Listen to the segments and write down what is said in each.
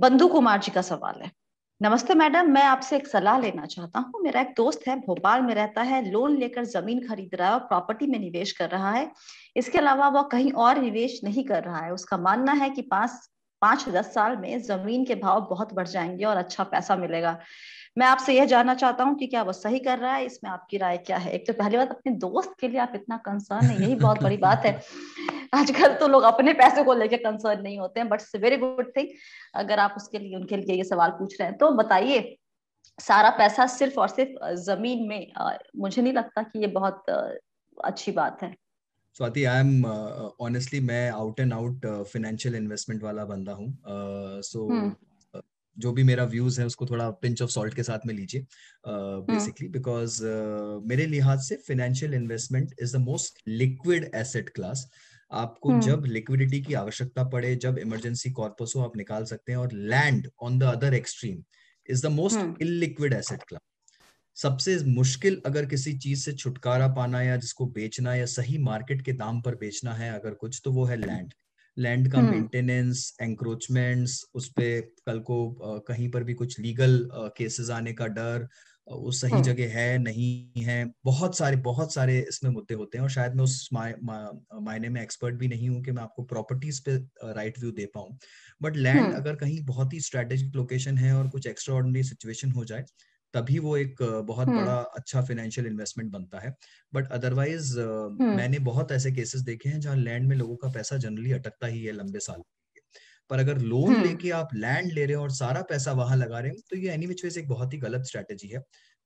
बंधु कुमार जी का सवाल है नमस्ते मैडम मैं आपसे एक सलाह लेना चाहता हूँ मेरा एक दोस्त है भोपाल में रहता है लोन लेकर जमीन खरीद रहा है और प्रॉपर्टी में निवेश कर रहा है इसके अलावा वह कहीं और निवेश नहीं कर रहा है उसका मानना है कि पांच पांच दस साल में जमीन के भाव बहुत बढ़ जाएंगे और अच्छा पैसा मिलेगा मैं आपसे यह जानना चाहता हूँ कि क्या वो सही कर रहा है इसमें आपकी राय क्या है एक तो पहली बात अपने दोस्त के लिए आप इतना कंसर्न है यही बहुत बड़ी बात है आजकल तो लोग अपने पैसे को लेकर कंसर्न नहीं होते हैं but it's very good thing अगर आप उसके लिए उनके लिए ये सवाल पूछ रहे हैं तो बताइए सारा पैसा सिर्फ और सिर्फ जमीन में मुझे नहीं लगता कि ये बहुत अच्छी बात है स्वाति आई एम ऑनेस्टली मैं out and out financial investment वाला बंदा हूँ सो uh, so, uh, जो भी मेरा व्यूज है उसको थोड़ा पिंच ऑफ सॉल्ट के साथ में लीजिए बेसिकली बिकॉज हम्म। मेरे लिहाज से financial investment is the most liquid asset class आपको जब लिक्विडिटी की आवश्यकता पड़े जब इमरजेंसी कॉर्पस हो आप निकाल सकते हैं और land on the other extreme is the most illiquid asset club सबसे मुश्किल अगर किसी चीज से छुटकारा पाना या जिसको बेचना या सही मार्केट के दाम पर बेचना है अगर कुछ तो वो है लैंड लैंड का मेंटेनेंस एंक्रोचमेंट्स उस पर कल को आ, कहीं पर भी कुछ लीगल केसेस आने का डर वो सही हाँ। जगह है नहीं है बहुत सारे बहुत सारे इसमें मुद्दे होते हैं और शायद मैं उस मायने मा, में एक्सपर्ट भी नहीं हूँ कि मैं आपको प्रॉपर्टीज पे राइट व्यू दे पाऊँ बट लैंड हाँ। अगर कहीं बहुत ही स्ट्रेटेजिक लोकेशन है और कुछ एक्स्ट्रा ऑर्डनरी सिचुएशन हो जाए तभी वो एक बहुत बड़ा हाँ। अच्छा फाइनेंशियल इन्वेस्टमेंट बनता है बट अदरवाइज मैंने बहुत ऐसे केसेस देखे हैं जहाँ लैंड में लोगों का पैसा जनरली अटकता ही है लंबे साल पर अगर लोन हम्म। लेके आप लैंड ले रहे हो और सारा पैसा वहां लगा रहे हो तो ये एनी विच वे एक बहुत ही गलत स्ट्रेटेजी है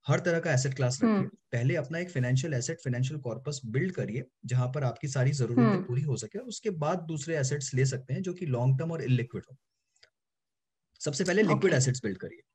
हर तरह का एसेट क्लास रखिए हम्म। पहले अपना एक financial asset financial corpus build करिए जहां पर आपकी सारी जरूरतें हम्म। पूरी हो सके और उसके बाद दूसरे एसेट्स ले सकते हैं जो कि लॉन्ग टर्म और इलिक्विड हो सबसे पहले लिक्विड एसेट्स बिल्ड करिए